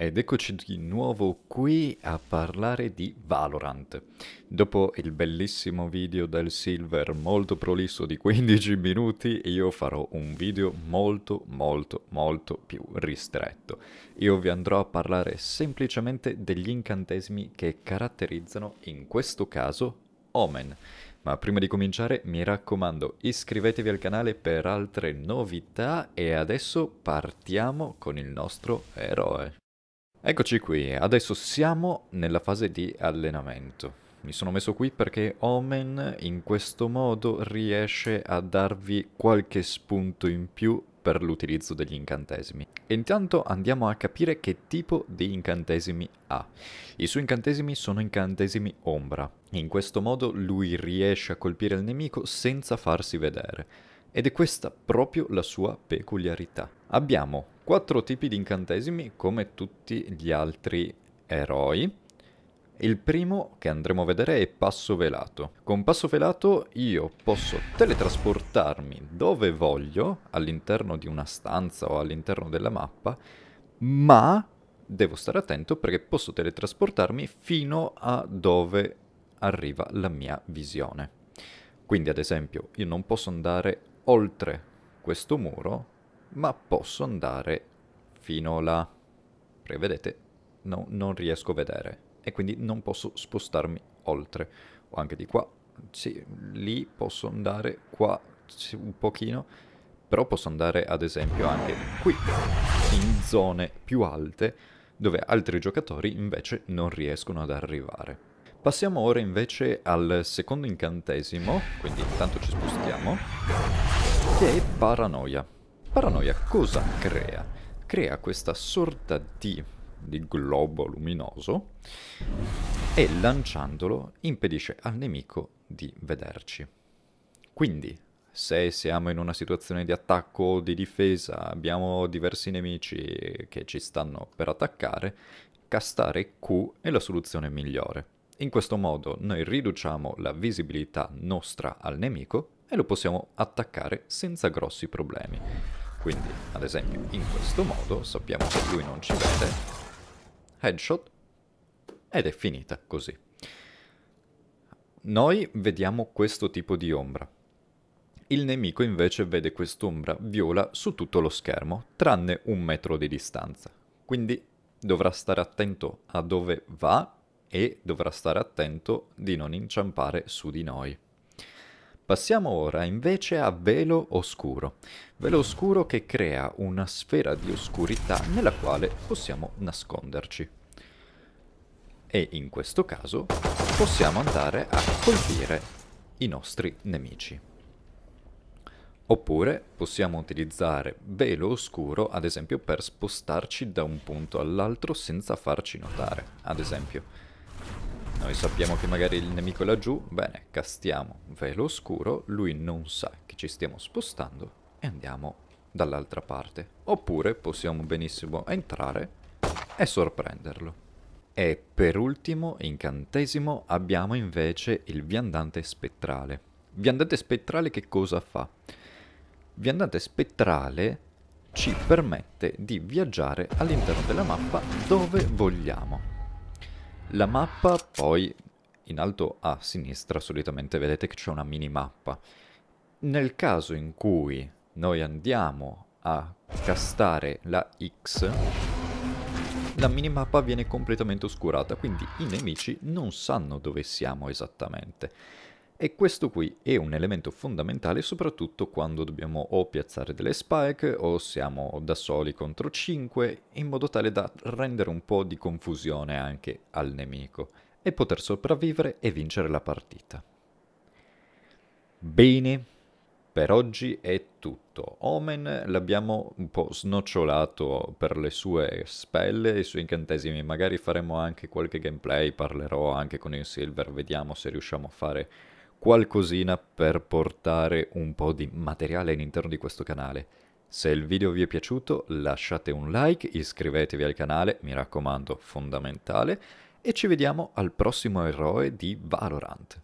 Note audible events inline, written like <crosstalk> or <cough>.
Ed eccoci di nuovo qui a parlare di Valorant. Dopo il bellissimo video del Silver molto prolisso di 15 <laughs> minuti, io farò un video molto molto molto più ristretto. Io vi andrò a parlare semplicemente degli incantesimi che caratterizzano in questo caso Omen. Ma prima di cominciare mi raccomando iscrivetevi al canale per altre novità e adesso partiamo con il nostro eroe. Eccoci qui, adesso siamo nella fase di allenamento. Mi sono messo qui perché Omen in questo modo riesce a darvi qualche spunto in più per l'utilizzo degli incantesimi. E intanto andiamo a capire che tipo di incantesimi ha. I suoi incantesimi sono incantesimi ombra. In questo modo lui riesce a colpire il nemico senza farsi vedere. Ed è questa proprio la sua peculiarità. Abbiamo quattro tipi di incantesimi come tutti gli altri eroi. Il primo che andremo a vedere è Passo Velato. Con Passo Velato io posso teletrasportarmi dove voglio, all'interno di una stanza o all'interno della mappa, ma devo stare attento perché posso teletrasportarmi fino a dove arriva la mia visione. Quindi ad esempio io non posso andare oltre questo muro ma posso andare fino là. Prevedete, no, non riesco a vedere e quindi non posso spostarmi oltre. O anche di qua, sì, lì posso andare, qua sì, un pochino, però posso andare ad esempio anche qui, in zone più alte, dove altri giocatori invece non riescono ad arrivare. Passiamo ora invece al secondo incantesimo, quindi intanto ci spostiamo, che è Paranoia paranoia cosa crea? Crea questa sorta di, di globo luminoso e lanciandolo impedisce al nemico di vederci. Quindi, se siamo in una situazione di attacco o di difesa, abbiamo diversi nemici che ci stanno per attaccare, castare Q è la soluzione migliore. In questo modo noi riduciamo la visibilità nostra al nemico e lo possiamo attaccare senza grossi problemi. Quindi, ad esempio, in questo modo sappiamo che lui non ci vede. Headshot. Ed è finita così. Noi vediamo questo tipo di ombra. Il nemico invece vede quest'ombra viola su tutto lo schermo, tranne un metro di distanza. Quindi dovrà stare attento a dove va e dovrà stare attento di non inciampare su di noi. Passiamo ora invece a velo oscuro. Velo oscuro che crea una sfera di oscurità nella quale possiamo nasconderci. E in questo caso possiamo andare a colpire i nostri nemici. Oppure possiamo utilizzare velo oscuro, ad esempio, per spostarci da un punto all'altro senza farci notare, ad esempio. Noi sappiamo che magari il nemico è laggiù, bene, castiamo velo oscuro, lui non sa che ci stiamo spostando e andiamo dall'altra parte. Oppure possiamo benissimo entrare e sorprenderlo. E per ultimo incantesimo abbiamo invece il viandante spettrale. Viandante spettrale che cosa fa? Viandante spettrale ci permette di viaggiare all'interno della mappa dove vogliamo. La mappa poi in alto a sinistra solitamente vedete che c'è una minimappa. Nel caso in cui noi andiamo a castare la X, la minimappa viene completamente oscurata, quindi i nemici non sanno dove siamo esattamente. E questo qui è un elemento fondamentale soprattutto quando dobbiamo o piazzare delle spike o siamo da soli contro 5 in modo tale da rendere un po' di confusione anche al nemico e poter sopravvivere e vincere la partita. Bene, per oggi è tutto. Omen l'abbiamo un po' snocciolato per le sue spelle, e i suoi incantesimi. Magari faremo anche qualche gameplay, parlerò anche con il Silver, vediamo se riusciamo a fare qualcosina per portare un po' di materiale all'interno di questo canale. Se il video vi è piaciuto lasciate un like, iscrivetevi al canale, mi raccomando, fondamentale, e ci vediamo al prossimo eroe di Valorant.